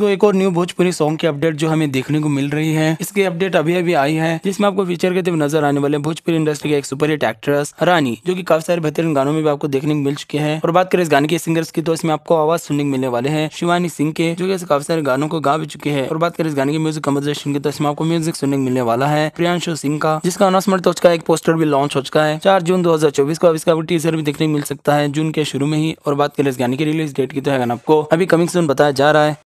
आपको एक और न्यू भोजपुरी सॉन्ग की अपडेट जो हमें देखने को मिल रही है इसकी अपडेट अभी अभी आई है जिसमें आपको फीचर के नजर आने वाले भोजपुरी इंडस्ट्री के एक सुपर हिट एक्ट्रेस रानी जो की काफी सारे बेहतरीन गानों में भी आपको देखने को मिल चुके हैं और बात करें इस गाने के सिंगर्स की तो इसमें आपको आवाज सुनने को मिलने वाले हैं शिवानी सिंह के जो की काफी सारे गानों को गा भी चुके हैं और बात करें इस गाने के म्यूजिक कम्पोजिशन की तो इसमें आपको म्यूजिक सुनने को मिलने वाला है प्रियांशु सिंह का जिसका अनाउंसमेंट तो उसका एक पोस्टर भी लॉन्च हो चुका है चार जून दो को अब इसका टीजर भी देखने को मिल सकता है जून के शुरू में ही और बात करें इस गाने की रिलीज डेट की तो है आपको अभी कमिंग सून बताया जा रहा है